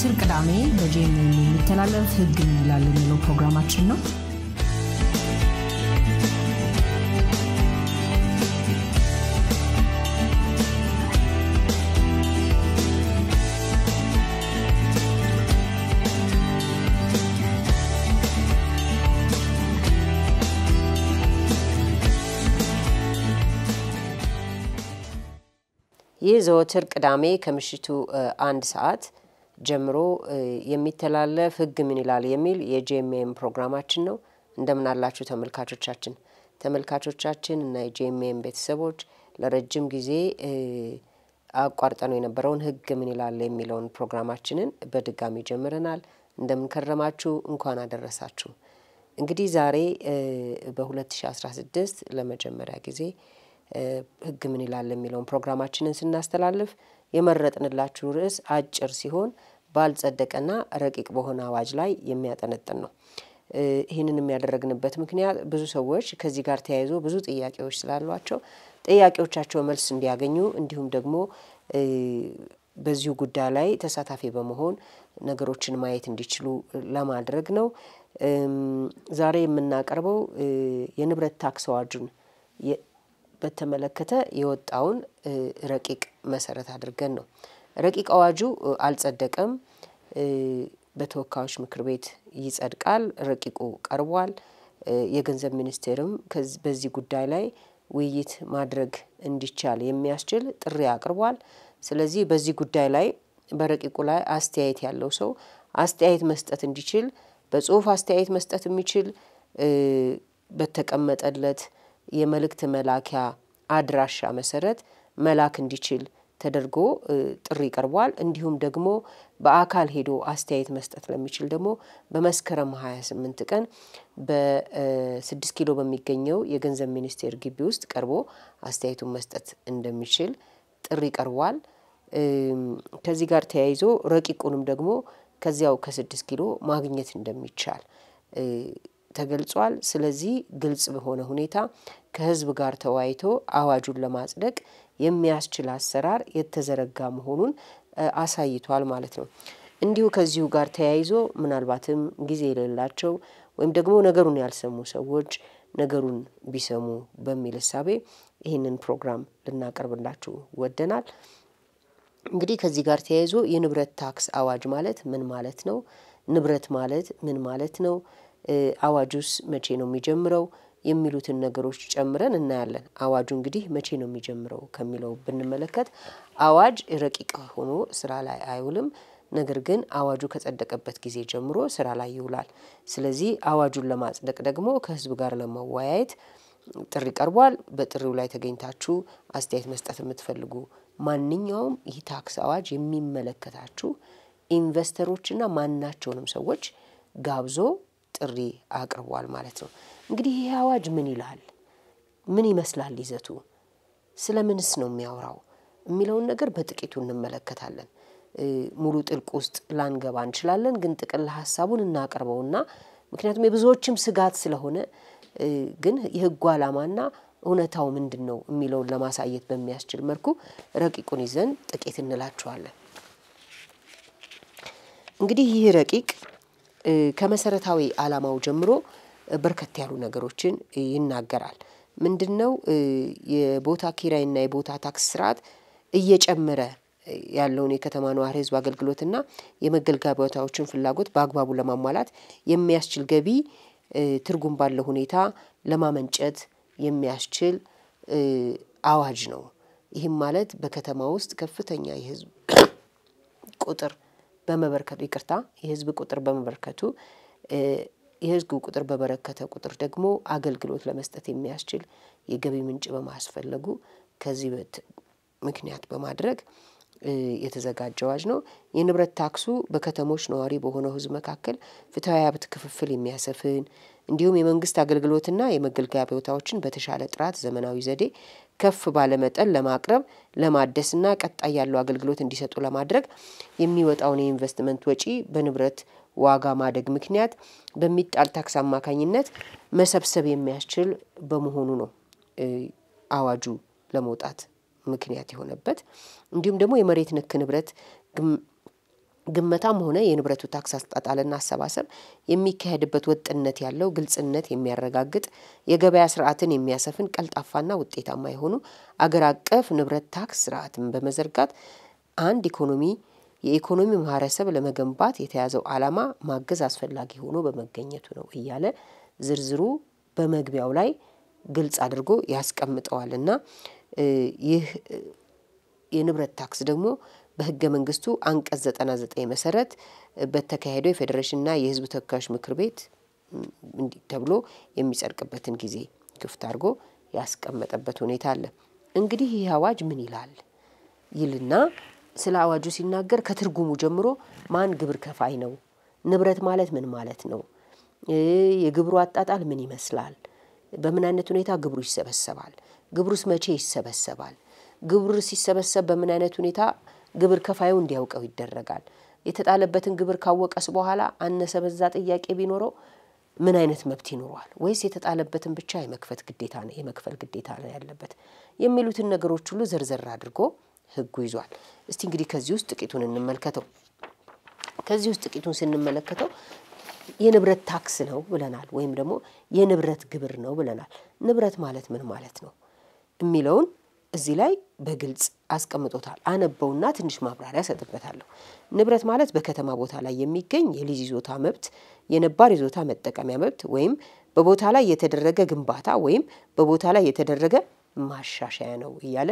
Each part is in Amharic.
ዘወትር ቅዳሜ በጄኤምኤም የሚተላለፍ ህግ እንላል የሚለው ፕሮግራማችን ነው ይህ ዘወትር ቅዳሜ ከምሽቱ አንድ ሰዓት ጀምሮ የሚተላለፍ ህግ ምን ይላል የሚል የጂኤምኤም ፕሮግራማችን ነው። እንደምን አላችሁ ተመልካቾቻችን? ተመልካቾቻችን እና የጂኤምኤም ቤተሰቦች ለረጅም ጊዜ አቋርጠነው የነበረውን ህግ ምን ይላል የሚለውን ፕሮግራማችንን በድጋሚ ጀምረናል። እንደምን ከረማችሁ? እንኳን አደረሳችሁ። እንግዲህ ዛሬ በ2016 ለመጀመሪያ ጊዜ ህግ ምን ይላል የሚለውን ፕሮግራማችንን ስናስተላልፍ የመረጥንላችሁ ርዕስ አጭር ሲሆን ባልጸደቀና ረቂቅ በሆነ አዋጅ ላይ የሚያጠነጥን ነው። ይህንን የሚያደረግንበት ምክንያት ብዙ ሰዎች ከዚህ ጋር ተያይዞ ብዙ ጥያቄዎች ስላሏቸው ጥያቄዎቻቸው መልስ እንዲያገኙ እንዲሁም ደግሞ በዚሁ ጉዳይ ላይ ተሳታፊ በመሆን ነገሮችን ማየት እንዲችሉ ለማድረግ ነው። ዛሬ የምናቀርበው የንብረት ታክስ አዋጁን በተመለከተ የወጣውን ረቂቅ መሰረት አድርገን ነው። ረቂቅ አዋጁ አልጸደቀም። በተወካዮች ምክር ቤት ይጸድቃል። ረቂቁ ቀርቧል። የገንዘብ ሚኒስቴርም በዚህ ጉዳይ ላይ ውይይት ማድረግ እንዲቻል የሚያስችል ጥሪ አቅርቧል። ስለዚህ በዚህ ጉዳይ ላይ በረቂቁ ላይ አስተያየት ያለው ሰው አስተያየት መስጠት እንዲችል በጽሁፍ አስተያየት መስጠት የሚችል በተቀመጠለት የመልእክት መላኪያ አድራሻ መሰረት መላክ እንዲችል ተደርጎ ጥሪ ቀርቧል። እንዲሁም ደግሞ በአካል ሄዶ አስተያየት መስጠት ለሚችል ደግሞ በመስከረም 28 ቀን በ6 ኪሎ በሚገኘው የገንዘብ ሚኒስቴር ግቢ ውስጥ ቀርቦ አስተያየቱን መስጠት እንደሚችል ጥሪ ቀርቧል። ከዚህ ጋር ተያይዞ ረቂቁንም ደግሞ ከዚያው 6 ኪሎ ማግኘት እንደሚቻል ተገልጿል። ስለዚህ ግልጽ በሆነ ሁኔታ ከህዝብ ጋር ተወያይቶ አዋጁን ለማጽደቅ የሚያስችል አሰራር የተዘረጋ መሆኑን አሳይቷል ማለት ነው። እንዲሁ ከዚሁ ጋር ተያይዞ ምናልባትም ጊዜ የሌላቸው ወይም ደግሞ ነገሩን ያልሰሙ ሰዎች ነገሩን ቢሰሙ በሚል እሳቤ ይህንን ፕሮግራም ልናቀርብላችሁ ወደናል። እንግዲህ ከዚህ ጋር ተያይዞ የንብረት ታክስ አዋጅ ማለት ምን ማለት ነው? ንብረት ማለት ምን ማለት ነው? አዋጁስ መቼ ነው የሚጀምረው የሚሉትን ነገሮች ጨምረን እናያለን። አዋጁ እንግዲህ መቼ ነው የሚጀምረው ከሚለው ብንመለከት አዋጅ ረቂቅ ሆኖ ስራ ላይ አይውልም። ነገር ግን አዋጁ ከጸደቀበት ጊዜ ጀምሮ ስራ ላይ ይውላል። ስለዚህ አዋጁን ለማጽደቅ ደግሞ ከህዝብ ጋር ለመወያየት ጥሪ ቀርቧል። በጥሪው ላይ ተገኝታችሁ አስተያየት መስጠት የምትፈልጉ ማንኛውም ይህ ታክስ አዋጅ የሚመለከታችሁ ኢንቨስተሮችና ማናቸውንም ሰዎች ጋብዞ ጥሪ አቅርቧል ማለት ነው። እንግዲህ ይህ አዋጅ ምን ይላል? ምን ይመስላል ይዘቱ? ስለምንስ ነው የሚያወራው የሚለውን ነገር በጥቂቱ እንመለከታለን። ሙሉ ጥልቅ ውስጥ ላንገባ እንችላለን፣ ግን ጥቅል ሀሳቡን እናቀርበውና ምክንያቱም የብዙዎችም ስጋት ስለሆነ ግን የህጉ ዓላማና እውነታው ምንድን ነው የሚለውን ለማሳየት በሚያስችል መልኩ ረቂቁን ይዘን ጥቂት እንላችኋለን። እንግዲህ ይህ ረቂቅ ከመሰረታዊ ዓላማው ጀምሮ በርከት ያሉ ነገሮችን ይናገራል። ምንድን ነው የቦታ ኪራይና የቦታ ታክስ ስርዓት እየጨመረ ያለውን የከተማ ነዋሪ ህዝብ አገልግሎትና የመገልገያ ቦታዎችን ፍላጎት በአግባቡ ለማሟላት የሚያስችል ገቢ ትርጉም ባለው ሁኔታ ለማመንጨት የሚያስችል አዋጅ ነው። ይህም ማለት በከተማ ውስጥ ከፍተኛ የህዝብ ቁጥር በመበርከቱ ይቅርታ የህዝብ ቁጥር በመበርከቱ የህዝብ ቁጥር በበረከተ ቁጥር ደግሞ አገልግሎት ለመስጠት የሚያስችል የገቢ ምንጭ በማስፈለጉ ከዚህ ምክንያት በማድረግ የተዘጋጀ አዋጅ ነው። የንብረት ታክሱ በከተሞች ነዋሪ በሆነው ህዝብ መካከል ፍትሐዊ ሀብት ክፍፍል የሚያሰፍን እንዲሁም የመንግስት አገልግሎትና የመገልገያ ቦታዎችን በተሻለ ጥራት፣ ዘመናዊ ዘዴ ከፍ ባለመጠን ለማቅረብ ለማደስና ቀጣይ ያለው አገልግሎት እንዲሰጡ ለማድረግ የሚወጣውን የኢንቨስትመንት ወጪ በንብረት ዋጋ ማደግ ምክንያት በሚጣል ታክስ አማካኝነት መሰብሰብ የሚያስችል በመሆኑ ነው አዋጁ ለመውጣት ምክንያት የሆነበት። እንዲሁም ደግሞ የመሬት ንክ ንብረት ግመታም ሆነ የንብረቱ ታክስ አጣጣልና አሰባሰብ የሚካሄድበት ወጥነት ያለው ግልጽነት የሚያረጋግጥ የገበያ ስርዓትን የሚያሰፍን ቀልጣፋና ውጤታማ የሆኑ አገር አቀፍ ንብረት ታክስ ስርዓትን በመዘርጋት አንድ ኢኮኖሚ የኢኮኖሚ ማህበረሰብ ለመገንባት የተያዘው ዓላማ ማገዝ አስፈላጊ ሆኖ በመገኘቱ ነው እያለ ዝርዝሩ በመግቢያው ላይ ግልጽ አድርጎ ያስቀምጠዋልና ይህ የንብረት ታክስ ደግሞ በህገ መንግስቱ አንቀጽ 99 መሰረት በተካሄደው የፌዴሬሽንና የህዝብ ተወካዮች ምክር ቤት ተብሎ የሚጸድቅበትን ጊዜ ክፍት አድርጎ ያስቀመጠበት ሁኔታ አለ። እንግዲህ ይህ አዋጅ ምን ይላል ይልና ስለ አዋጁ ሲናገር ከትርጉሙ ጀምሮ ማን ግብር ከፋይ ነው፣ ንብረት ማለት ምን ማለት ነው፣ የግብሩ አጣጣል ምን ይመስላል፣ በምን አይነት ሁኔታ ግብሩ ይሰበሰባል፣ ግብሩስ መቼ ይሰበሰባል፣ ግብር ሲሰበሰብ በምን አይነት ሁኔታ ግብር ከፋዩ እንዲያውቀው ይደረጋል። የተጣለበትን ግብር ካወቀስ በኋላ አነሰ በዛ ጥያቄ ቢኖረው ምን አይነት መብት ይኖረዋል? ወይስ የተጣለበትን ብቻ የመክፈት ግዴታ ነው የመክፈል ግዴታ ነው ያለበት የሚሉትን ነገሮች ሁሉ ዘርዘር አድርጎ ህጉ ይዟል። እስቲ እንግዲህ ከዚህ ውስጥ ጥቂቱን እንመልከተው። ከዚህ ውስጥ ጥቂቱን ስንመለከተው የንብረት ታክስ ነው ብለናል፣ ወይም ደግሞ የንብረት ግብር ነው ብለናል። ንብረት ማለት ምን ማለት ነው የሚለውን እዚህ ላይ በግልጽ አስቀምጦታል። አነበውና ትንሽ ማብራሪያ ሰጥበታለሁ። ንብረት ማለት በከተማ ቦታ ላይ የሚገኝ የሊዝ ይዞታ መብት፣ የነባር ይዞታ መጠቀሚያ መብት ወይም በቦታ ላይ የተደረገ ግንባታ ወይም በቦታ ላይ የተደረገ ማሻሻያ ነው እያለ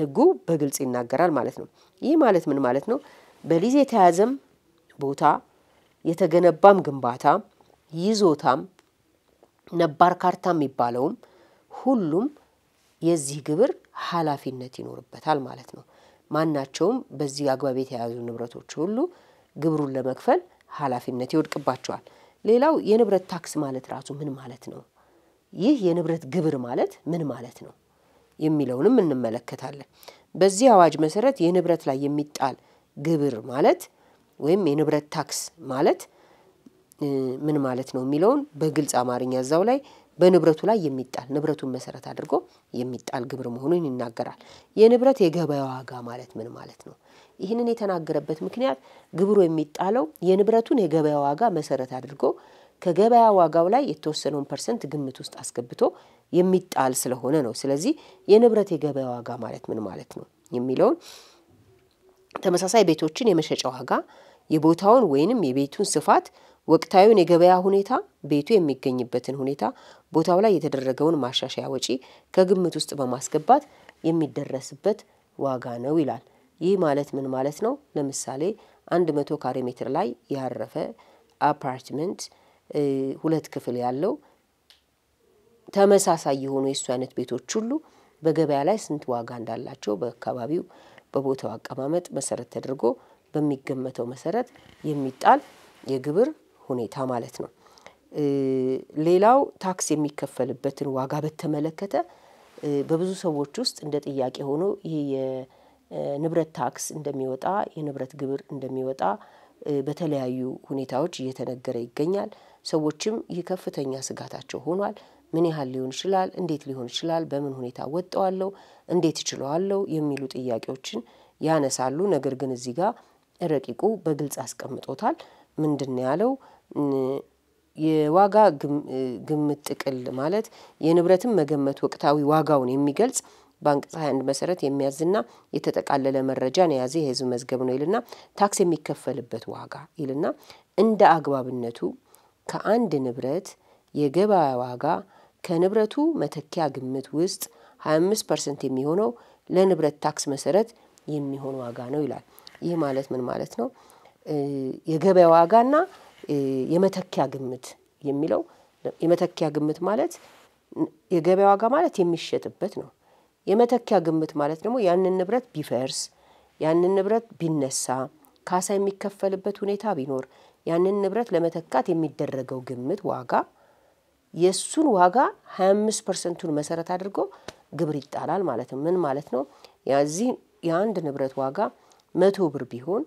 ህጉ በግልጽ ይናገራል ማለት ነው። ይህ ማለት ምን ማለት ነው? በሊዝ የተያዘም ቦታ የተገነባም ግንባታ ይዞታም ነባር ካርታ የሚባለውም ሁሉም የዚህ ግብር ኃላፊነት ይኖርበታል ማለት ነው። ማናቸውም በዚህ አግባብ የተያዙ ንብረቶች ሁሉ ግብሩን ለመክፈል ኃላፊነት ይወድቅባቸዋል። ሌላው የንብረት ታክስ ማለት ራሱ ምን ማለት ነው? ይህ የንብረት ግብር ማለት ምን ማለት ነው? የሚለውንም እንመለከታለን። በዚህ አዋጅ መሰረት የንብረት ላይ የሚጣል ግብር ማለት ወይም የንብረት ታክስ ማለት ምን ማለት ነው የሚለውን በግልጽ አማርኛ እዛው ላይ በንብረቱ ላይ የሚጣል ንብረቱን መሰረት አድርጎ የሚጣል ግብር መሆኑን ይናገራል። የንብረት የገበያ ዋጋ ማለት ምን ማለት ነው? ይህንን የተናገረበት ምክንያት ግብሩ የሚጣለው የንብረቱን የገበያ ዋጋ መሰረት አድርጎ ከገበያ ዋጋው ላይ የተወሰነውን ፐርሰንት ግምት ውስጥ አስገብቶ የሚጣል ስለሆነ ነው። ስለዚህ የንብረት የገበያ ዋጋ ማለት ምን ማለት ነው የሚለውን ተመሳሳይ ቤቶችን የመሸጫ ዋጋ የቦታውን ወይንም የቤቱን ስፋት ወቅታዊውን የገበያ ሁኔታ፣ ቤቱ የሚገኝበትን ሁኔታ፣ ቦታው ላይ የተደረገውን ማሻሻያ ወጪ ከግምት ውስጥ በማስገባት የሚደረስበት ዋጋ ነው ይላል። ይህ ማለት ምን ማለት ነው? ለምሳሌ አንድ መቶ ካሬ ሜትር ላይ ያረፈ አፓርትመንት ሁለት ክፍል ያለው ተመሳሳይ የሆኑ የእሱ አይነት ቤቶች ሁሉ በገበያ ላይ ስንት ዋጋ እንዳላቸው በአካባቢው በቦታው አቀማመጥ መሰረት ተደርጎ በሚገመተው መሰረት የሚጣል የግብር ሁኔታ ማለት ነው። ሌላው ታክስ የሚከፈልበትን ዋጋ በተመለከተ በብዙ ሰዎች ውስጥ እንደ ጥያቄ ሆኖ ይህ የንብረት ታክስ እንደሚወጣ የንብረት ግብር እንደሚወጣ በተለያዩ ሁኔታዎች እየተነገረ ይገኛል። ሰዎችም ይህ ከፍተኛ ስጋታቸው ሆኗል። ምን ያህል ሊሆን ይችላል? እንዴት ሊሆን ይችላል? በምን ሁኔታ ወጠዋለው? እንዴት ይችለዋለው? የሚሉ ጥያቄዎችን ያነሳሉ። ነገር ግን እዚህ ጋር ረቂቁ በግልጽ አስቀምጦታል። ምንድን ያለው የዋጋ ግምት ጥቅል ማለት የንብረትን መገመት ወቅታዊ ዋጋውን የሚገልጽ በአንቀጽ 21 መሰረት የሚያዝና የተጠቃለለ መረጃን የያዘ የህዝብ መዝገብ ነው ይልና ታክስ የሚከፈልበት ዋጋ ይልና እንደ አግባብነቱ ከአንድ ንብረት የገበያ ዋጋ ከንብረቱ መተኪያ ግምት ውስጥ 25 ፐርሰንት የሚሆነው ለንብረት ታክስ መሰረት የሚሆን ዋጋ ነው ይላል። ይህ ማለት ምን ማለት ነው? የገበያ ዋጋና የመተኪያ ግምት የሚለው የመተኪያ ግምት ማለት የገበያ ዋጋ ማለት የሚሸጥበት ነው። የመተኪያ ግምት ማለት ደግሞ ያንን ንብረት ቢፈርስ፣ ያንን ንብረት ቢነሳ፣ ካሳ የሚከፈልበት ሁኔታ ቢኖር ያንን ንብረት ለመተካት የሚደረገው ግምት ዋጋ የእሱን ዋጋ 25 ፐርሰንቱን መሰረት አድርጎ ግብር ይጣላል ማለት ነው። ምን ማለት ነው? የዚህ የአንድ ንብረት ዋጋ መቶ ብር ቢሆን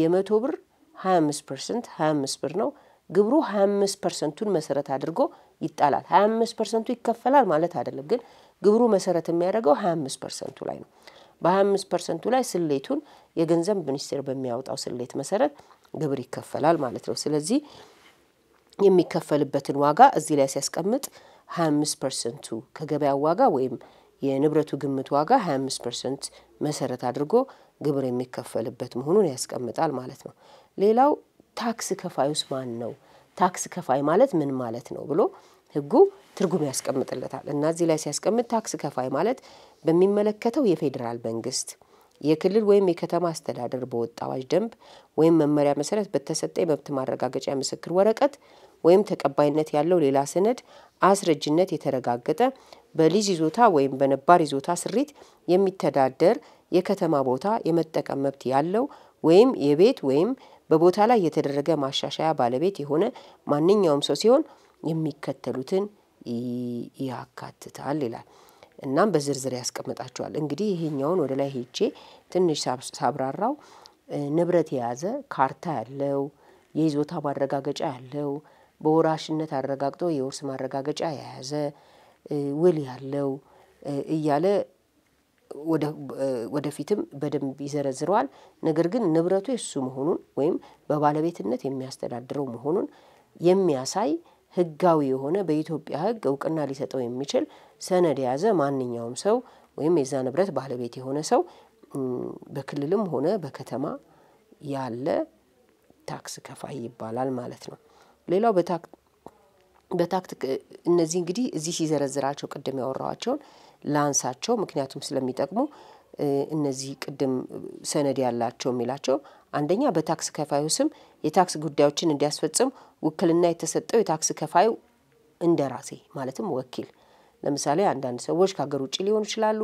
የመቶ ብር 25 ፐርሰንት 25 ብር ነው። ግብሩ 25 ፐርሰንቱን መሰረት አድርጎ ይጣላል። 25 ፐርሰንቱ ይከፈላል ማለት አይደለም፣ ግን ግብሩ መሰረት የሚያደርገው 25 ፐርሰንቱ ላይ ነው። በ25 ፐርሰንቱ ላይ ስሌቱን የገንዘብ ሚኒስቴር በሚያወጣው ስሌት መሰረት ግብር ይከፈላል ማለት ነው። ስለዚህ የሚከፈልበትን ዋጋ እዚህ ላይ ሲያስቀምጥ 25 ፐርሰንቱ ከገበያው ዋጋ ወይም የንብረቱ ግምት ዋጋ 25 ፐርሰንት መሰረት አድርጎ ግብር የሚከፈልበት መሆኑን ያስቀምጣል ማለት ነው። ሌላው ታክስ ከፋዩስ ማን ነው? ታክስ ከፋይ ማለት ምን ማለት ነው ብሎ ህጉ ትርጉም ያስቀምጥለታል እና እዚህ ላይ ሲያስቀምጥ ታክስ ከፋይ ማለት በሚመለከተው የፌዴራል መንግስት የክልል ወይም የከተማ አስተዳደር በወጣ አዋጅ፣ ደንብ ወይም መመሪያ መሰረት በተሰጠ የመብት ማረጋገጫ ምስክር ወረቀት ወይም ተቀባይነት ያለው ሌላ ሰነድ አስረጅነት የተረጋገጠ በሊዝ ይዞታ ወይም በነባር ይዞታ ስሪት የሚተዳደር የከተማ ቦታ የመጠቀም መብት ያለው ወይም የቤት ወይም በቦታ ላይ የተደረገ ማሻሻያ ባለቤት የሆነ ማንኛውም ሰው ሲሆን የሚከተሉትን ያካትታል ይላል። እናም በዝርዝር ያስቀምጣቸዋል። እንግዲህ ይሄኛውን ወደ ላይ ሄጄ ትንሽ ሳብራራው ንብረት የያዘ ካርታ ያለው የይዞታ ማረጋገጫ ያለው በወራሽነት አረጋግጦ የውርስ ማረጋገጫ የያዘ ውል ያለው እያለ ወደፊትም በደንብ ይዘረዝረዋል። ነገር ግን ንብረቱ የሱ መሆኑን ወይም በባለቤትነት የሚያስተዳድረው መሆኑን የሚያሳይ ህጋዊ የሆነ በኢትዮጵያ ህግ እውቅና ሊሰጠው የሚችል ሰነድ የያዘ ማንኛውም ሰው ወይም የዛ ንብረት ባለቤት የሆነ ሰው በክልልም ሆነ በከተማ ያለ ታክስ ከፋይ ይባላል ማለት ነው። ሌላው በታክት እነዚህ እንግዲህ እዚህ ሲዘረዝራቸው ቅድም ያወራዋቸውን ላንሳቸው፣ ምክንያቱም ስለሚጠቅሙ እነዚህ ቅድም ሰነድ ያላቸው የሚላቸው አንደኛ በታክስ ከፋዩ ስም የታክስ ጉዳዮችን እንዲያስፈጽም ውክልና የተሰጠው የታክስ ከፋዩ እንደራሴ ማለትም ወኪል። ለምሳሌ አንዳንድ ሰዎች ከሀገር ውጭ ሊሆኑ ይችላሉ፣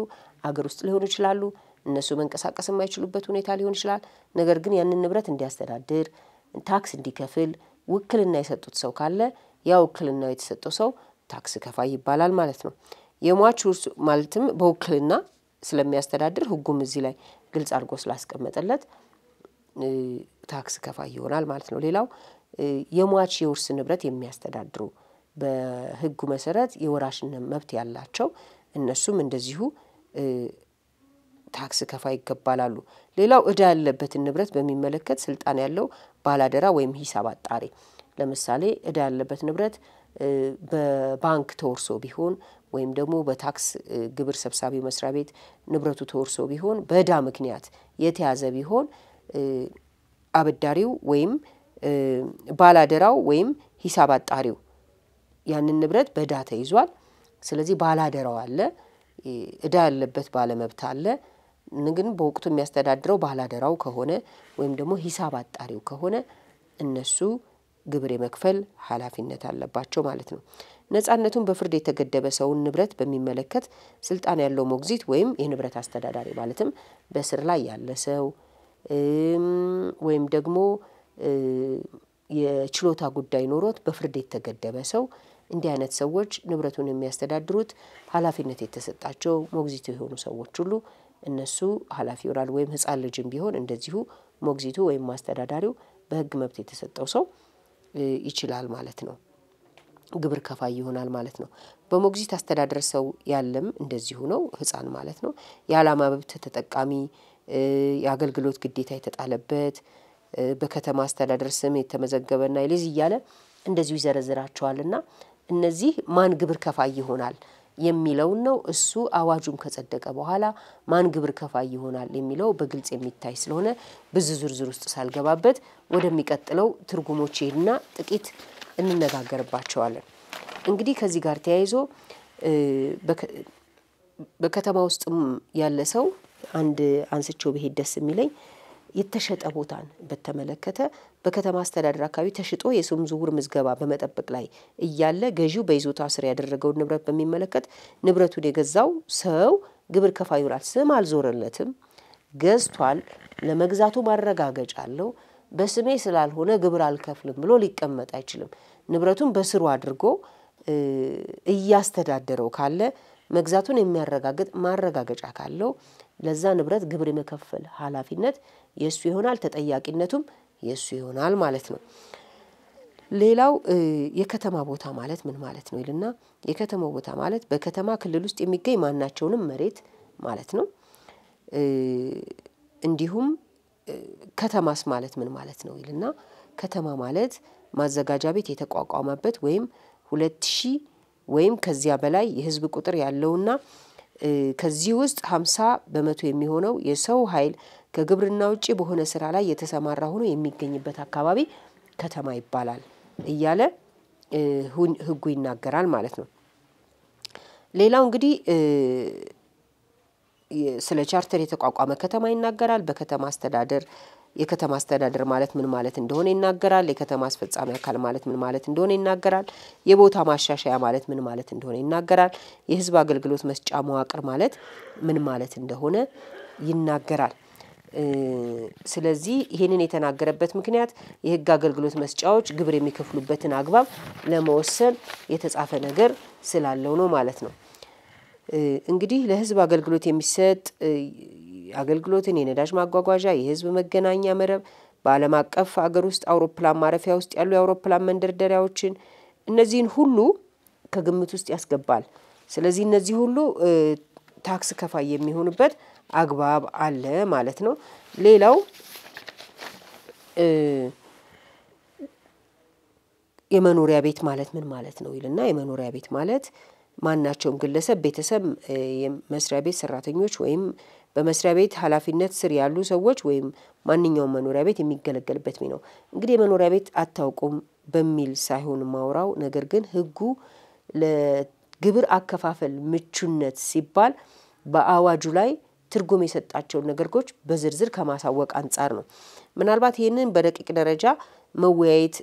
አገር ውስጥ ሊሆኑ ይችላሉ። እነሱ መንቀሳቀስ የማይችሉበት ሁኔታ ሊሆን ይችላል። ነገር ግን ያንን ንብረት እንዲያስተዳድር ታክስ እንዲከፍል ውክልና የሰጡት ሰው ካለ ያ ውክልናው የተሰጠው ሰው ታክስ ከፋይ ይባላል ማለት ነው። የሟች ውርስ ማለትም በውክልና ስለሚያስተዳድር ህጉም እዚህ ላይ ግልጽ አድርጎ ስላስቀመጠለት ታክስ ከፋይ ይሆናል ማለት ነው። ሌላው የሟች የውርስ ንብረት የሚያስተዳድሩ በህጉ መሰረት የወራሽነት መብት ያላቸው እነሱም እንደዚሁ ታክስ ከፋይ ይገባላሉ። ሌላው እዳ ያለበትን ንብረት በሚመለከት ስልጣን ያለው ባላደራ ወይም ሂሳብ አጣሪ ለምሳሌ እዳ ያለበት ንብረት በባንክ ተወርሶ ቢሆን ወይም ደግሞ በታክስ ግብር ሰብሳቢ መስሪያ ቤት ንብረቱ ተወርሶ ቢሆን በዳ ምክንያት የተያዘ ቢሆን አበዳሪው ወይም ባላደራው ወይም ሂሳብ አጣሪው ያንን ንብረት በዳ ተይዟል። ስለዚህ ባላደራው አለ፣ እዳ ያለበት ባለመብት አለ። ግን በወቅቱ የሚያስተዳድረው ባላደራው ከሆነ ወይም ደግሞ ሂሳብ አጣሪው ከሆነ እነሱ ግብር የመክፈል ኃላፊነት አለባቸው ማለት ነው። ነጻነቱን በፍርድ የተገደበ ሰውን ንብረት በሚመለከት ስልጣን ያለው ሞግዚት ወይም የንብረት አስተዳዳሪ ማለትም በስር ላይ ያለ ሰው ወይም ደግሞ የችሎታ ጉዳይ ኖሮት በፍርድ የተገደበ ሰው እንዲህ አይነት ሰዎች ንብረቱን የሚያስተዳድሩት ኃላፊነት የተሰጣቸው ሞግዚቱ የሆኑ ሰዎች ሁሉ እነሱ ኃላፊ ይሆናል። ወይም ህጻን ልጅም ቢሆን እንደዚሁ ሞግዚቱ ወይም አስተዳዳሪው በህግ መብት የተሰጠው ሰው ይችላል ማለት ነው። ግብር ከፋይ ይሆናል ማለት ነው። በሞግዚት አስተዳደር ሰው ያለም እንደዚሁ ነው። ህፃን ማለት ነው። የዓላማ መብት ተጠቃሚ፣ የአገልግሎት ግዴታ የተጣለበት፣ በከተማ አስተዳደር ስም የተመዘገበና ይልዝ እያለ እንደዚሁ ይዘረዝራቸዋል። እና እነዚህ ማን ግብር ከፋይ ይሆናል የሚለውን ነው። እሱ አዋጁም ከጸደቀ በኋላ ማን ግብር ከፋይ ይሆናል የሚለው በግልጽ የሚታይ ስለሆነ ብዙ ዝርዝር ውስጥ ሳልገባበት ወደሚቀጥለው ትርጉሞች ሄድና ጥቂት እንነጋገርባቸዋለን። እንግዲህ ከዚህ ጋር ተያይዞ በከተማ ውስጥም ያለ ሰው አንድ አንስቾ ብሄድ ደስ የሚለኝ የተሸጠ ቦታን በተመለከተ በከተማ አስተዳደር አካባቢ ተሽጦ የስም ዝውውር ምዝገባ በመጠበቅ ላይ እያለ ገዢው በይዞታ ስር ያደረገውን ንብረት በሚመለከት ንብረቱን የገዛው ሰው ግብር ከፋ ይሆናል። ስም አልዞረለትም፣ ገዝቷል። ለመግዛቱ ማረጋገጫ አለው። በስሜ ስላልሆነ ግብር አልከፍልም ብሎ ሊቀመጥ አይችልም። ንብረቱን በስሩ አድርጎ እያስተዳደረው ካለ መግዛቱን የሚያረጋግጥ ማረጋገጫ ካለው ለዛ ንብረት ግብር የመከፈል ኃላፊነት የእሱ ይሆናል። ተጠያቂነቱም የእሱ ይሆናል ማለት ነው። ሌላው የከተማ ቦታ ማለት ምን ማለት ነው ይልና የከተማ ቦታ ማለት በከተማ ክልል ውስጥ የሚገኝ ማናቸውንም መሬት ማለት ነው። እንዲሁም ከተማስ ማለት ምን ማለት ነው ይልና ከተማ ማለት ማዘጋጃ ቤት የተቋቋመበት ወይም ሁለት ሺህ ወይም ከዚያ በላይ የህዝብ ቁጥር ያለውና ከዚህ ውስጥ ሀምሳ በመቶ የሚሆነው የሰው ኃይል ከግብርና ውጭ በሆነ ስራ ላይ የተሰማራ ሆኖ የሚገኝበት አካባቢ ከተማ ይባላል እያለ ህጉ ይናገራል ማለት ነው። ሌላው እንግዲህ ስለ ቻርተር የተቋቋመ ከተማ ይናገራል። በከተማ አስተዳደር የከተማ አስተዳደር ማለት ምን ማለት እንደሆነ ይናገራል። የከተማ አስፈጻሚ አካል ማለት ምን ማለት እንደሆነ ይናገራል። የቦታ ማሻሻያ ማለት ምን ማለት እንደሆነ ይናገራል። የሕዝብ አገልግሎት መስጫ መዋቅር ማለት ምን ማለት እንደሆነ ይናገራል። ስለዚህ ይህንን የተናገረበት ምክንያት የህግ አገልግሎት መስጫዎች ግብር የሚከፍሉበትን አግባብ ለመወሰን የተጻፈ ነገር ስላለው ነው ማለት ነው። እንግዲህ ለህዝብ አገልግሎት የሚሰጥ አገልግሎትን የነዳጅ ማጓጓዣ፣ የህዝብ መገናኛ መረብ፣ በዓለም አቀፍ አገር ውስጥ አውሮፕላን ማረፊያ ውስጥ ያሉ የአውሮፕላን መንደርደሪያዎችን እነዚህን ሁሉ ከግምት ውስጥ ያስገባል። ስለዚህ እነዚህ ሁሉ ታክስ ከፋይ የሚሆኑበት አግባብ አለ ማለት ነው። ሌላው የመኖሪያ ቤት ማለት ምን ማለት ነው ይልና የመኖሪያ ቤት ማለት ማናቸውም ግለሰብ፣ ቤተሰብ፣ መስሪያ ቤት ሰራተኞች ወይም በመስሪያ ቤት ኃላፊነት ስር ያሉ ሰዎች ወይም ማንኛውም መኖሪያ ቤት የሚገለገልበት ነው። እንግዲህ የመኖሪያ ቤት አታውቁም በሚል ሳይሆን ማውራው ነገር ግን ህጉ ለግብር አከፋፈል ምቹነት ሲባል በአዋጁ ላይ ትርጉም የሰጣቸውን ነገሮች በዝርዝር ከማሳወቅ አንጻር ነው። ምናልባት ይህንን በረቂቅ ደረጃ መወያየት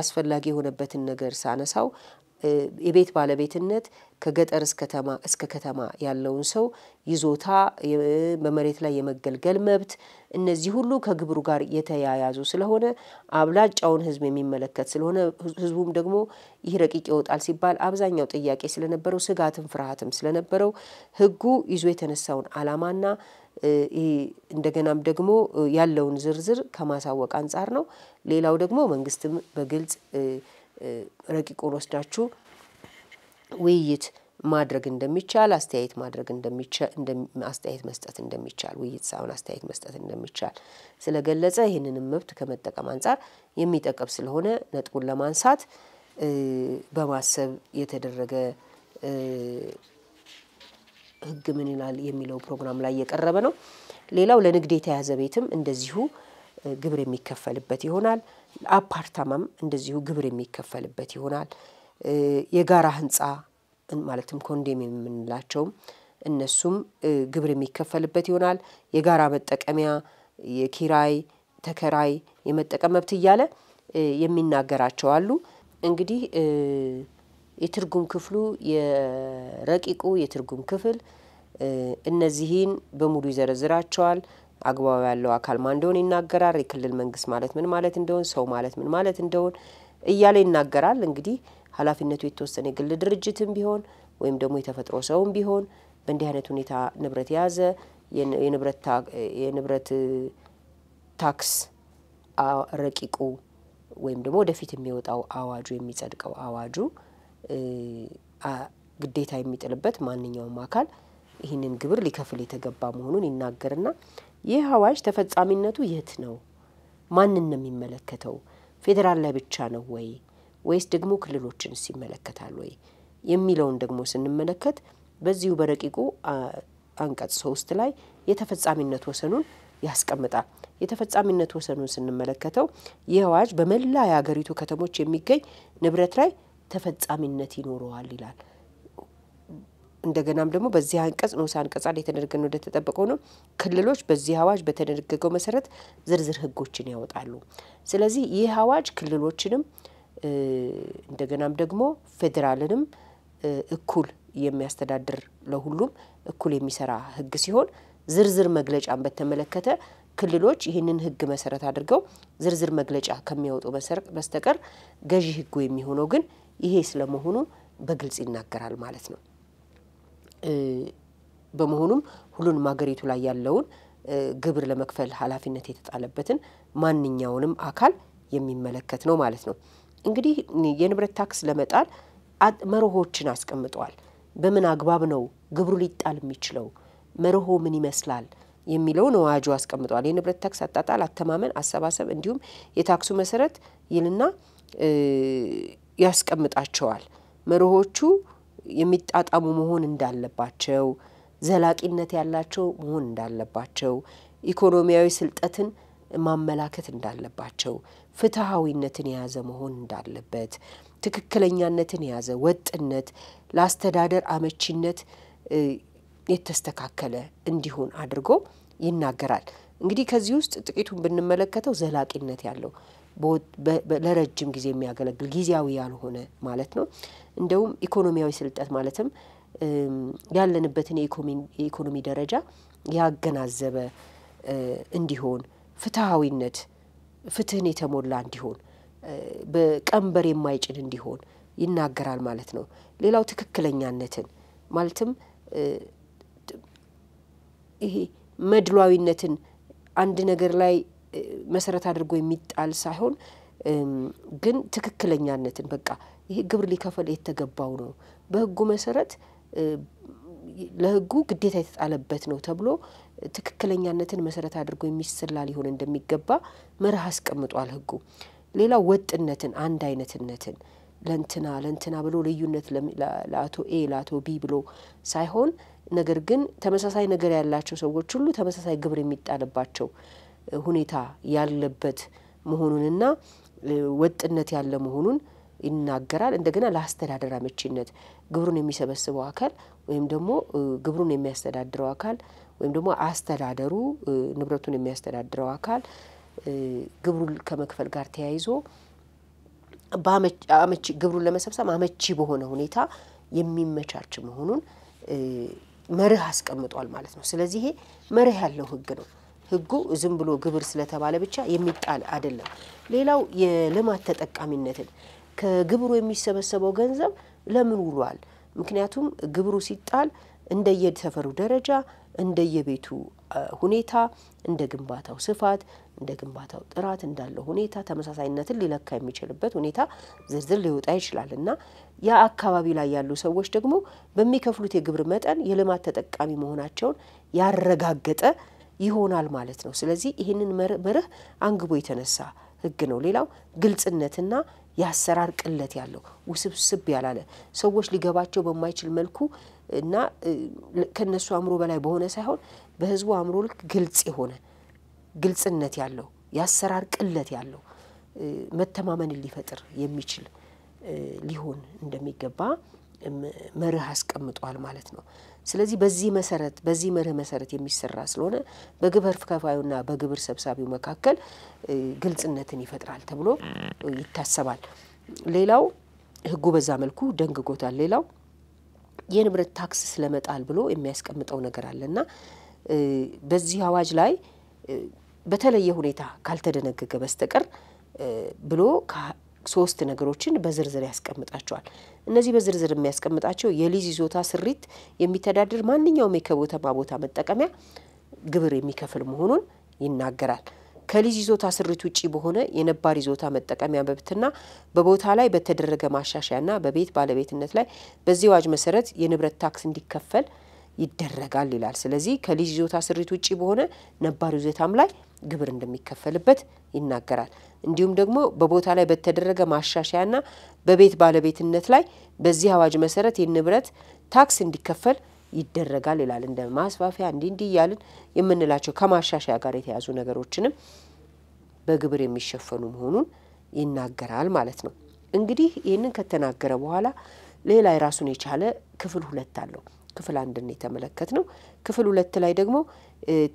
አስፈላጊ የሆነበትን ነገር ሳነሳው የቤት ባለቤትነት ከገጠር እስከ ከተማ እስከ ከተማ ያለውን ሰው ይዞታ፣ በመሬት ላይ የመገልገል መብት እነዚህ ሁሉ ከግብሩ ጋር የተያያዙ ስለሆነ አብላጫውን ሕዝብ የሚመለከት ስለሆነ ሕዝቡም ደግሞ ይህ ረቂቅ ይወጣል ሲባል አብዛኛው ጥያቄ ስለነበረው ስጋትም ፍርሃትም ስለነበረው ሕጉ ይዞ የተነሳውን ዓላማና እንደገናም ደግሞ ያለውን ዝርዝር ከማሳወቅ አንጻር ነው። ሌላው ደግሞ መንግስትም በግልጽ ረቂቁን ወስዳችሁ ውይይት ማድረግ እንደሚቻል አስተያየት ማድረግ እንደሚቻል አስተያየት መስጠት እንደሚቻል ውይይት ሳይሆን አስተያየት መስጠት እንደሚቻል ስለገለጸ ይህንንም መብት ከመጠቀም አንጻር የሚጠቀም ስለሆነ ነጥቡን ለማንሳት በማሰብ የተደረገ ህግ ምን ይላል የሚለው ፕሮግራም ላይ የቀረበ ነው። ሌላው ለንግድ የተያዘ ቤትም እንደዚሁ ግብር የሚከፈልበት ይሆናል። አፓርታማም እንደዚሁ ግብር የሚከፈልበት ይሆናል። የጋራ ህንፃ ማለትም ኮንዶሚኒየም የምንላቸውም እነሱም ግብር የሚከፈልበት ይሆናል። የጋራ መጠቀሚያ፣ የኪራይ ተከራይ፣ የመጠቀም መብት እያለ የሚናገራቸው አሉ። እንግዲህ የትርጉም ክፍሉ የረቂቁ የትርጉም ክፍል እነዚህን በሙሉ ይዘረዝራቸዋል። አግባብ ያለው አካል ማን እንደሆነ ይናገራል። የክልል መንግስት ማለት ምን ማለት እንደሆን፣ ሰው ማለት ምን ማለት እንደሆን እያለ ይናገራል። እንግዲህ ኃላፊነቱ የተወሰነ የግል ድርጅትም ቢሆን ወይም ደግሞ የተፈጥሮ ሰውም ቢሆን በእንዲህ አይነት ሁኔታ ንብረት የያዘ የንብረት ታክስ ረቂቁ ወይም ደግሞ ወደፊት የሚወጣው አዋጁ የሚጸድቀው አዋጁ ግዴታ የሚጥልበት ማንኛውም አካል ይህንን ግብር ሊከፍል የተገባ መሆኑን ይናገርና ይህ አዋጅ ተፈጻሚነቱ የት ነው? ማንን ነው የሚመለከተው? ፌዴራል ላይ ብቻ ነው ወይ ወይስ ደግሞ ክልሎችንስ ይመለከታል ወይ የሚለውን ደግሞ ስንመለከት በዚሁ በረቂቁ አንቀጽ ሶስት ላይ የተፈጻሚነት ወሰኑን ያስቀምጣል። የተፈጻሚነት ወሰኑን ስንመለከተው ይህ አዋጅ በመላ የሀገሪቱ ከተሞች የሚገኝ ንብረት ላይ ተፈጻሚነት ይኖረዋል ይላል። እንደገናም ደግሞ በዚህ አንቀጽ ንዑስ አንቀጽ ላይ የተደነገገው እንደተጠበቀው ነው። ክልሎች በዚህ አዋጅ በተደነገገው መሰረት ዝርዝር ህጎችን ያወጣሉ። ስለዚህ ይህ አዋጅ ክልሎችንም እንደገናም ደግሞ ፌዴራልንም እኩል የሚያስተዳድር ለሁሉም እኩል የሚሰራ ህግ ሲሆን ዝርዝር መግለጫን በተመለከተ ክልሎች ይህንን ህግ መሰረት አድርገው ዝርዝር መግለጫ ከሚያወጡ በስተቀር ገዢ ህጉ የሚሆነው ግን ይሄ ስለመሆኑ በግልጽ ይናገራል ማለት ነው። በመሆኑም ሁሉንም ሀገሪቱ ላይ ያለውን ግብር ለመክፈል ኃላፊነት የተጣለበትን ማንኛውንም አካል የሚመለከት ነው ማለት ነው። እንግዲህ የንብረት ታክስ ለመጣል መርሆችን አስቀምጠዋል። በምን አግባብ ነው ግብሩ ሊጣል የሚችለው? መርሆ ምን ይመስላል የሚለውን አዋጁ አስቀምጠዋል። የንብረት ታክስ አጣጣል፣ አተማመን፣ አሰባሰብ እንዲሁም የታክሱ መሰረት ይልና ያስቀምጣቸዋል መርሆቹ የሚጣጣሙ መሆን እንዳለባቸው፣ ዘላቂነት ያላቸው መሆን እንዳለባቸው፣ ኢኮኖሚያዊ ስልጠትን ማመላከት እንዳለባቸው፣ ፍትሐዊነትን የያዘ መሆን እንዳለበት፣ ትክክለኛነትን የያዘ ወጥነት፣ ለአስተዳደር አመቺነት የተስተካከለ እንዲሆን አድርጎ ይናገራል። እንግዲህ ከዚህ ውስጥ ጥቂቱን ብንመለከተው ዘላቂነት ያለው ለረጅም ጊዜ የሚያገለግል ጊዜያዊ ያልሆነ ማለት ነው። እንደውም ኢኮኖሚያዊ ስልጠት ማለትም ያለንበትን የኢኮኖሚ ደረጃ ያገናዘበ እንዲሆን ፍትሐዊነት፣ ፍትህን የተሞላ እንዲሆን በቀንበር የማይጭን እንዲሆን ይናገራል ማለት ነው። ሌላው ትክክለኛነትን ማለትም ይሄ መድሏዊነትን አንድ ነገር ላይ መሰረት አድርጎ የሚጣል ሳይሆን ግን ትክክለኛነትን በቃ ይሄ ግብር ሊከፈል የተገባው ነው በህጉ መሰረት ለህጉ ግዴታ የተጣለበት ነው ተብሎ ትክክለኛነትን መሰረት አድርጎ የሚሰላ ሊሆን እንደሚገባ መርህ አስቀምጧል ህጉ። ሌላ ወጥነትን፣ አንድ አይነትነትን ለእንትና ለእንትና ብሎ ልዩነት ለአቶ ኤ ለአቶ ቢ ብሎ ሳይሆን ነገር ግን ተመሳሳይ ነገር ያላቸው ሰዎች ሁሉ ተመሳሳይ ግብር የሚጣልባቸው ሁኔታ ያለበት መሆኑንና ወጥነት ያለ መሆኑን ይናገራል። እንደገና ለአስተዳደር አመቺነት ግብሩን የሚሰበስበው አካል ወይም ደግሞ ግብሩን የሚያስተዳድረው አካል ወይም ደግሞ አስተዳደሩ ንብረቱን የሚያስተዳድረው አካል ግብሩን ከመክፈል ጋር ተያይዞ ግብሩን ለመሰብሰብ አመቺ በሆነ ሁኔታ የሚመቻች መሆኑን መርህ አስቀምጧል ማለት ነው። ስለዚህ ይሄ መርህ ያለው ህግ ነው። ህጉ ዝም ብሎ ግብር ስለተባለ ብቻ የሚጣል አይደለም። ሌላው የልማት ተጠቃሚነትን ከግብሩ የሚሰበሰበው ገንዘብ ለምን ውሏል? ምክንያቱም ግብሩ ሲጣል እንደየሰፈሩ ደረጃ እንደየቤቱ ሁኔታ እንደ ግንባታው ስፋት እንደ ግንባታው ጥራት እንዳለው ሁኔታ ተመሳሳይነትን ሊለካ የሚችልበት ሁኔታ ዝርዝር ሊወጣ ይችላል እና ያ አካባቢ ላይ ያሉ ሰዎች ደግሞ በሚከፍሉት የግብር መጠን የልማት ተጠቃሚ መሆናቸውን ያረጋገጠ ይሆናል ማለት ነው። ስለዚህ ይህንን መርህ አንግቦ የተነሳ ህግ ነው። ሌላው ግልጽነትና የአሰራር ቅለት ያለው ውስብስብ ያላለ ሰዎች ሊገባቸው በማይችል መልኩ እና ከነሱ አእምሮ በላይ በሆነ ሳይሆን በህዝቡ አእምሮ ልክ ግልጽ የሆነ ግልጽነት ያለው የአሰራር ቅለት ያለው መተማመንን ሊፈጥር የሚችል ሊሆን እንደሚገባ መርህ አስቀምጧል ማለት ነው። ስለዚህ በዚህ መሰረት በዚህ መርህ መሰረት የሚሰራ ስለሆነ በግብር ከፋዩና በግብር ሰብሳቢው መካከል ግልጽነትን ይፈጥራል ተብሎ ይታሰባል። ሌላው ህጉ በዛ መልኩ ደንግጎታል። ሌላው የንብረት ታክስ ስለመጣል ብሎ የሚያስቀምጠው ነገር አለ በዚህ አዋጅ ላይ በተለየ ሁኔታ ካልተደነገገ በስተቀር ብሎ ሶስት ነገሮችን በዝርዝር ያስቀምጣቸዋል። እነዚህ በዝርዝር የሚያስቀምጣቸው የሊዝ ይዞታ ስሪት የሚተዳደር ማንኛውም የከቦተማ ቦታ መጠቀሚያ ግብር የሚከፍል መሆኑን ይናገራል። ከሊዝ ይዞታ ስሪት ውጪ በሆነ የነባር ይዞታ መጠቀሚያ መብትና በቦታ ላይ በተደረገ ማሻሻያና በቤት ባለቤትነት ላይ በዚህ አዋጅ መሰረት የንብረት ታክስ እንዲከፈል ይደረጋል ይላል። ስለዚህ ከሊዝ ይዞታ ስሪት ውጪ በሆነ ነባር ይዞታም ላይ ግብር እንደሚከፈልበት ይናገራል። እንዲሁም ደግሞ በቦታ ላይ በተደረገ ማሻሻያና በቤት ባለቤትነት ላይ በዚህ አዋጅ መሰረት የንብረት ታክስ እንዲከፈል ይደረጋል ይላል። እንደ ማስፋፊያ እንዲህ እንዲህ እያልን የምንላቸው ከማሻሻያ ጋር የተያዙ ነገሮችንም በግብር የሚሸፈኑ መሆኑን ይናገራል ማለት ነው። እንግዲህ ይህንን ከተናገረ በኋላ ሌላ የራሱን የቻለ ክፍል ሁለት አለው። ክፍል አንድን የተመለከት ነው። ክፍል ሁለት ላይ ደግሞ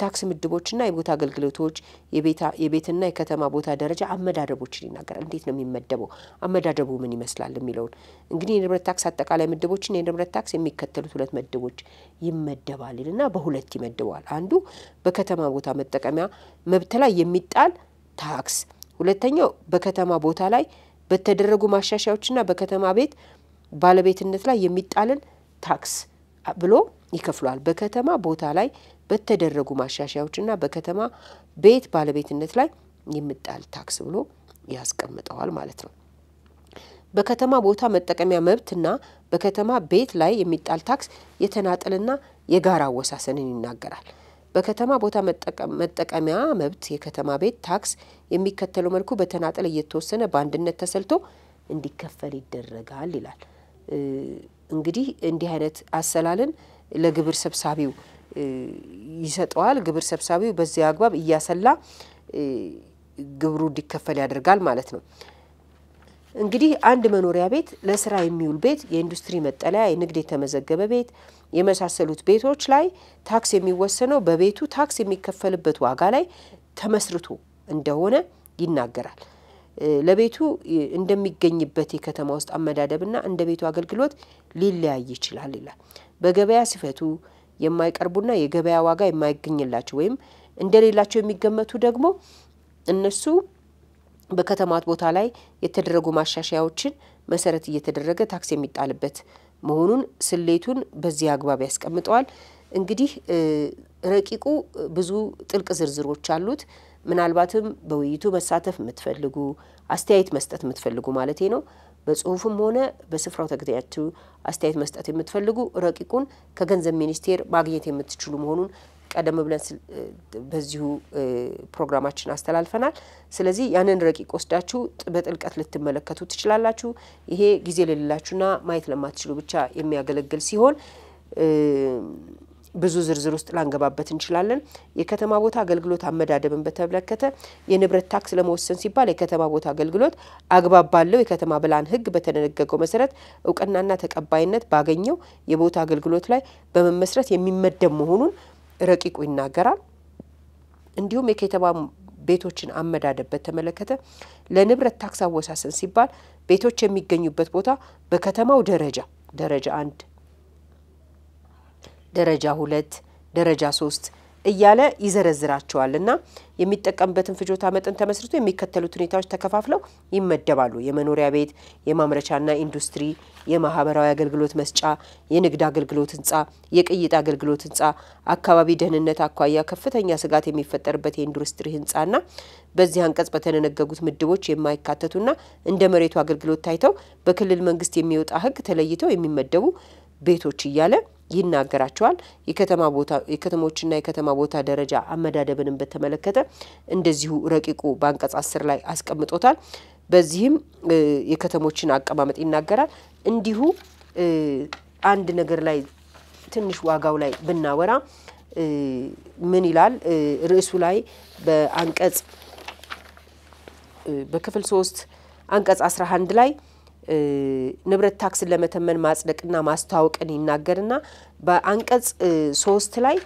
ታክስ ምድቦችና የቦታ አገልግሎቶች የቤትና የከተማ ቦታ ደረጃ አመዳደቦችን ይናገራል። እንዴት ነው የሚመደበው? አመዳደቡ ምን ይመስላል የሚለውን እንግዲህ የንብረት ታክስ አጠቃላይ ምድቦችን የንብረት ታክስ የሚከተሉት ሁለት ምድቦች ይመደባል እና በሁለት ይመድበዋል። አንዱ በከተማ ቦታ መጠቀሚያ መብት ላይ የሚጣል ታክስ፣ ሁለተኛው በከተማ ቦታ ላይ በተደረጉ ማሻሻያዎችና በከተማ ቤት ባለቤትነት ላይ የሚጣልን ታክስ ብሎ ይከፍሏል። በከተማ ቦታ ላይ በተደረጉ ማሻሻያዎችና በከተማ ቤት ባለቤትነት ላይ የሚጣል ታክስ ብሎ ያስቀምጠዋል ማለት ነው። በከተማ ቦታ መጠቀሚያ መብትና በከተማ ቤት ላይ የሚጣል ታክስ የተናጠልና የጋራ አወሳሰንን ይናገራል። በከተማ ቦታ መጠቀሚያ መብት የከተማ ቤት ታክስ የሚከተለው መልኩ በተናጠል እየተወሰነ በአንድነት ተሰልቶ እንዲከፈል ይደረጋል ይላል። እንግዲህ እንዲህ አይነት አሰላልን ለግብር ሰብሳቢው ይሰጠዋል። ግብር ሰብሳቢው በዚያ አግባብ እያሰላ ግብሩ እንዲከፈል ያደርጋል ማለት ነው። እንግዲህ አንድ መኖሪያ ቤት ለስራ የሚውል ቤት፣ የኢንዱስትሪ መጠለያ፣ የንግድ የተመዘገበ ቤት የመሳሰሉት ቤቶች ላይ ታክስ የሚወሰነው በቤቱ ታክስ የሚከፈልበት ዋጋ ላይ ተመስርቶ እንደሆነ ይናገራል። ለቤቱ እንደሚገኝበት የከተማ ውስጥ አመዳደብና እንደ ቤቱ አገልግሎት ሊለያይ ይችላል ይላል። በገበያ ስፈቱ የማይቀርቡና የገበያ ዋጋ የማይገኝላቸው ወይም እንደሌላቸው የሚገመቱ ደግሞ እነሱ በከተማት ቦታ ላይ የተደረጉ ማሻሻያዎችን መሰረት እየተደረገ ታክስ የሚጣልበት መሆኑን ስሌቱን በዚህ አግባብ ያስቀምጠዋል። እንግዲህ ረቂቁ ብዙ ጥልቅ ዝርዝሮች አሉት። ምናልባትም በውይይቱ መሳተፍ የምትፈልጉ አስተያየት መስጠት የምትፈልጉ ማለቴ ነው በጽሁፍም ሆነ በስፍራው ተገኝታችሁ አስተያየት መስጠት የምትፈልጉ ረቂቁን ከገንዘብ ሚኒስቴር ማግኘት የምትችሉ መሆኑን ቀደም ብለን በዚሁ ፕሮግራማችን አስተላልፈናል። ስለዚህ ያንን ረቂቅ ወስዳችሁ በጥልቀት ልትመለከቱ ትችላላችሁ። ይሄ ጊዜ ለሌላችሁና ማየት ለማትችሉ ብቻ የሚያገለግል ሲሆን ብዙ ዝርዝር ውስጥ ላንገባበት እንችላለን። የከተማ ቦታ አገልግሎት አመዳደብን በተመለከተ የንብረት ታክስ ለመወሰን ሲባል የከተማ ቦታ አገልግሎት አግባብ ባለው የከተማ ብላን ሕግ በተደነገገው መሰረት እውቅናና ተቀባይነት ባገኘው የቦታ አገልግሎት ላይ በመመስረት የሚመደብ መሆኑን ረቂቁ ይናገራል። እንዲሁም የከተማ ቤቶችን አመዳደብ በተመለከተ ለንብረት ታክስ አወሳሰን ሲባል ቤቶች የሚገኙበት ቦታ በከተማው ደረጃ ደረጃ አንድ ደረጃ ሁለት፣ ደረጃ ሶስት እያለ ይዘረዝራቸዋል እና የሚጠቀምበትን ፍጆታ መጠን ተመስርቶ የሚከተሉት ሁኔታዎች ተከፋፍለው ይመደባሉ። የመኖሪያ ቤት፣ የማምረቻና ኢንዱስትሪ፣ የማህበራዊ አገልግሎት መስጫ፣ የንግድ አገልግሎት ህንፃ፣ የቅይጥ አገልግሎት ህንፃ፣ አካባቢ ደህንነት አኳያ ከፍተኛ ስጋት የሚፈጠርበት የኢንዱስትሪ ህንፃና በዚህ አንቀጽ በተደነገጉት ምድቦች የማይካተቱና እንደ መሬቱ አገልግሎት ታይተው በክልል መንግስት የሚወጣ ህግ ተለይተው የሚመደቡ ቤቶች እያለ ይናገራቸዋል። የከተሞችና የከተማ ቦታ ደረጃ አመዳደብንም በተመለከተ እንደዚሁ ረቂቁ በአንቀጽ አስር ላይ አስቀምጦታል። በዚህም የከተሞችን አቀማመጥ ይናገራል። እንዲሁ አንድ ነገር ላይ ትንሽ ዋጋው ላይ ብናወራ ምን ይላል ርዕሱ ላይ በአንቀጽ በክፍል ሶስት አንቀጽ 11 ላይ ንብረት ታክስን ለመተመን ማጽደቅና ማስተዋወቅን ይናገርና በአንቀጽ ሶስት ላይ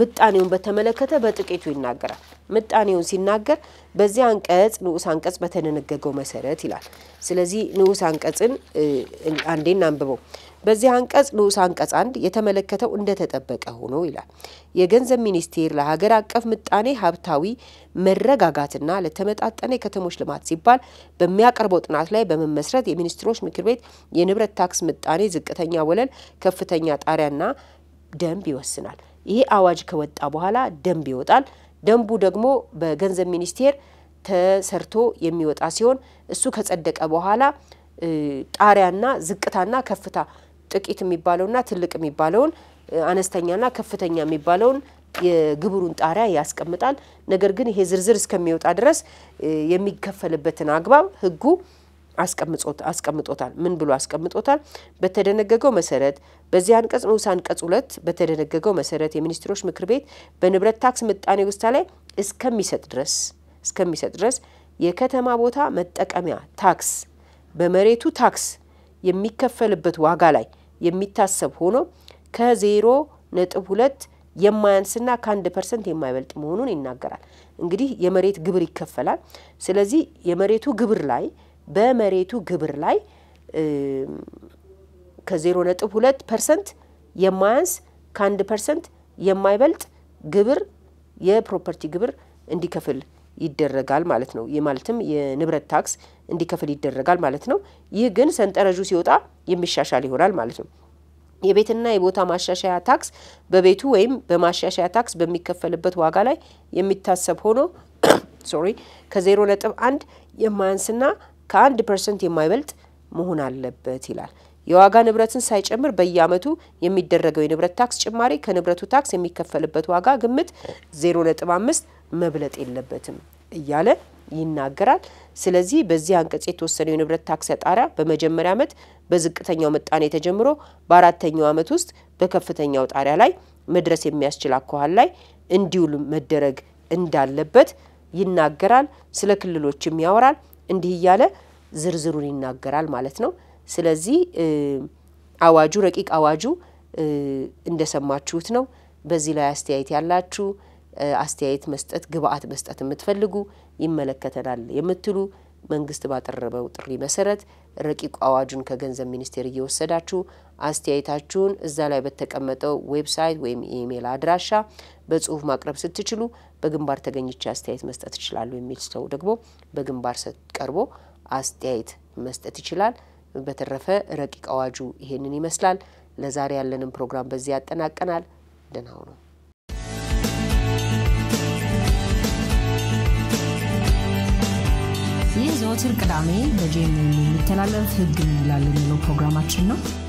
ምጣኔውን በተመለከተ በጥቂቱ ይናገራል። ምጣኔውን ሲናገር በዚህ አንቀጽ ንዑስ አንቀጽ በተደነገገው መሰረት ይላል። ስለዚህ ንዑስ አንቀጽን አንዴ አንብበው። በዚህ አንቀጽ ንዑስ አንቀጽ አንድ የተመለከተው እንደተጠበቀ ሆኖ ይላል። የገንዘብ ሚኒስቴር ለሀገር አቀፍ ምጣኔ ሀብታዊ መረጋጋትና ለተመጣጠነ የከተሞች ልማት ሲባል በሚያቀርበው ጥናት ላይ በመመስረት የሚኒስትሮች ምክር ቤት የንብረት ታክስ ምጣኔ ዝቅተኛ ወለል፣ ከፍተኛ ጣሪያና ደንብ ይወስናል። ይሄ አዋጅ ከወጣ በኋላ ደንብ ይወጣል። ደንቡ ደግሞ በገንዘብ ሚኒስቴር ተሰርቶ የሚወጣ ሲሆን እሱ ከጸደቀ በኋላ ጣሪያና ዝቅታና ከፍታ ጥቂት የሚባለውና ትልቅ የሚባለውን አነስተኛና ከፍተኛ የሚባለውን የግብሩን ጣሪያ ያስቀምጣል። ነገር ግን ይሄ ዝርዝር እስከሚወጣ ድረስ የሚከፈልበትን አግባብ ህጉ አስቀምጦታል። ምን ብሎ አስቀምጦታል? በተደነገገው መሰረት በዚህ አንቀጽ ንዑስ አንቀጽ ሁለት በተደነገገው መሰረት የሚኒስትሮች ምክር ቤት በንብረት ታክስ ምጣኔ ውስታ ላይ እስከሚሰጥ ድረስ እስከሚሰጥ ድረስ የከተማ ቦታ መጠቀሚያ ታክስ በመሬቱ ታክስ የሚከፈልበት ዋጋ ላይ የሚታሰብ ሆኖ ከዜሮ ነጥብ ሁለት የማያንስና ከአንድ ፐርሰንት የማይበልጥ መሆኑን ይናገራል። እንግዲህ የመሬት ግብር ይከፈላል። ስለዚህ የመሬቱ ግብር ላይ በመሬቱ ግብር ላይ ከዜሮ ነጥብ ሁለት ፐርሰንት የማያንስ ከአንድ ፐርሰንት የማይበልጥ ግብር የፕሮፐርቲ ግብር እንዲከፍል ይደረጋል ማለት ነው። ይህ ማለትም የንብረት ታክስ እንዲከፍል ይደረጋል ማለት ነው። ይህ ግን ሰንጠረዡ ሲወጣ የሚሻሻል ይሆናል ማለት ነው። የቤትና የቦታ ማሻሻያ ታክስ በቤቱ ወይም በማሻሻያ ታክስ በሚከፈልበት ዋጋ ላይ የሚታሰብ ሆኖ ሶሪ ከዜሮ ነጥብ አንድ የማያንስና ከአንድ ፐርሰንት የማይበልጥ መሆን አለበት ይላል። የዋጋ ንብረትን ሳይጨምር በየአመቱ የሚደረገው የንብረት ታክስ ጭማሪ ከንብረቱ ታክስ የሚከፈልበት ዋጋ ግምት ዜሮ ነጥብ አምስት መብለጥ የለበትም እያለ ይናገራል። ስለዚህ በዚህ አንቀጽ የተወሰነው የንብረት ታክስ ጣሪያ በመጀመሪያ ዓመት በዝቅተኛው ምጣኔ ተጀምሮ በአራተኛው ዓመት ውስጥ በከፍተኛው ጣሪያ ላይ መድረስ የሚያስችል አኳኋን ላይ እንዲውል መደረግ እንዳለበት ይናገራል። ስለ ክልሎችም ያወራል። እንዲህ እያለ ዝርዝሩን ይናገራል ማለት ነው። ስለዚህ አዋጁ ረቂቅ አዋጁ እንደሰማችሁት ነው። በዚህ ላይ አስተያየት ያላችሁ አስተያየት መስጠት፣ ግብአት መስጠት የምትፈልጉ ይመለከተናል የምትሉ መንግስት ባቀረበው ጥሪ መሰረት ረቂቅ አዋጁን ከገንዘብ ሚኒስቴር እየወሰዳችሁ አስተያየታችሁን እዛ ላይ በተቀመጠው ዌብሳይት ወይም ኢሜይል አድራሻ በጽሁፍ ማቅረብ ስትችሉ በግንባር ተገኝቼ አስተያየት መስጠት ይችላሉ የሚል ሰው ደግሞ በግንባር ቀርቦ አስተያየት መስጠት ይችላል። በተረፈ ረቂቅ አዋጁ ይሄንን ይመስላል። ለዛሬ ያለንን ፕሮግራም በዚህ ያጠናቀናል። ደህና ሁኑ። ዘወትር ቅዳሜ በጄም የሚተላለፍ ህግ እንላለን የሚለው ፕሮግራማችን ነው